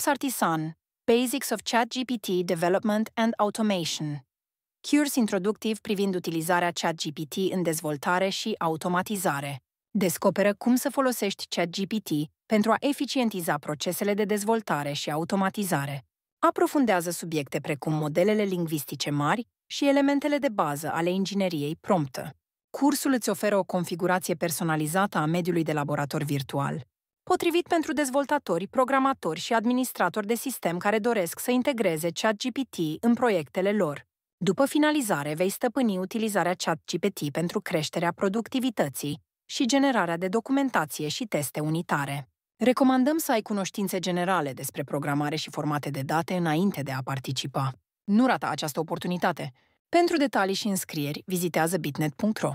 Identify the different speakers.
Speaker 1: Jobs Artisan, Basics of ChatGPT Development and Automation. Curs introductiv privind utilizarea ChatGPT în dezvoltare și automatizare. Descoperă cum să folosești ChatGPT pentru a eficientiza procesele de dezvoltare și automatizare. Aprofundează subiecte precum modelele lingvistice mari și elementele de bază ale ingineriei promptă. Cursul îți oferă o configurație personalizată a mediului de laborator virtual, potrivit pentru dezvoltatori, programatori și administratori de sistem care doresc să integreze ChatGPT în proiectele lor. După finalizare, vei stăpâni utilizarea ChatGPT pentru creșterea productivității și generarea de documentație și teste unitare. Recomandăm să ai cunoștințe generale despre programare și formate de date înainte de a participa. Nu rata această oportunitate! Pentru detalii și înscrieri, vizitează bitnet.ro.